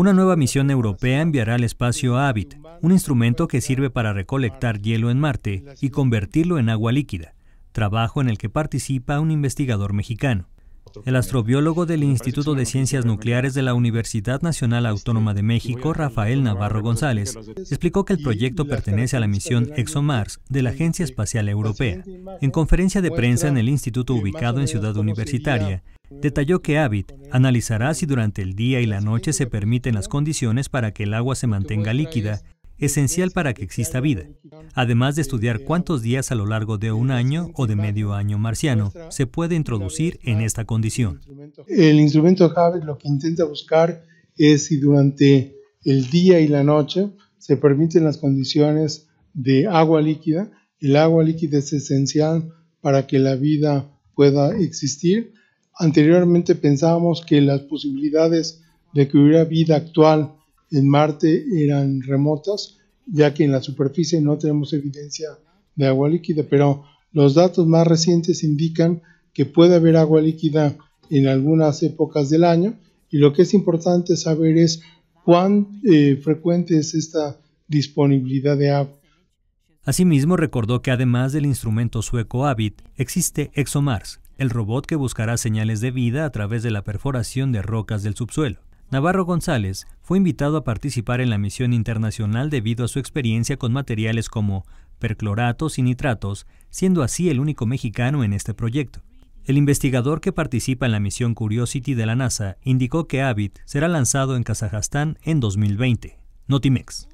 Una nueva misión europea enviará al espacio a Habit, un instrumento que sirve para recolectar hielo en Marte y convertirlo en agua líquida, trabajo en el que participa un investigador mexicano. El astrobiólogo del Instituto de Ciencias Nucleares de la Universidad Nacional Autónoma de México, Rafael Navarro González, explicó que el proyecto pertenece a la misión ExoMars de la Agencia Espacial Europea. En conferencia de prensa en el instituto ubicado en Ciudad Universitaria, Detalló que HABIT analizará si durante el día y la noche se permiten las condiciones para que el agua se mantenga líquida, esencial para que exista vida, además de estudiar cuántos días a lo largo de un año o de medio año marciano se puede introducir en esta condición. El instrumento HABIT lo que intenta buscar es si durante el día y la noche se permiten las condiciones de agua líquida. El agua líquida es esencial para que la vida pueda existir Anteriormente pensábamos que las posibilidades de que hubiera vida actual en Marte eran remotas, ya que en la superficie no tenemos evidencia de agua líquida, pero los datos más recientes indican que puede haber agua líquida en algunas épocas del año y lo que es importante saber es cuán eh, frecuente es esta disponibilidad de agua. Asimismo, recordó que además del instrumento sueco AVID, existe ExoMars, el robot que buscará señales de vida a través de la perforación de rocas del subsuelo. Navarro González fue invitado a participar en la misión internacional debido a su experiencia con materiales como percloratos y nitratos, siendo así el único mexicano en este proyecto. El investigador que participa en la misión Curiosity de la NASA indicó que Avid será lanzado en Kazajstán en 2020. Notimex.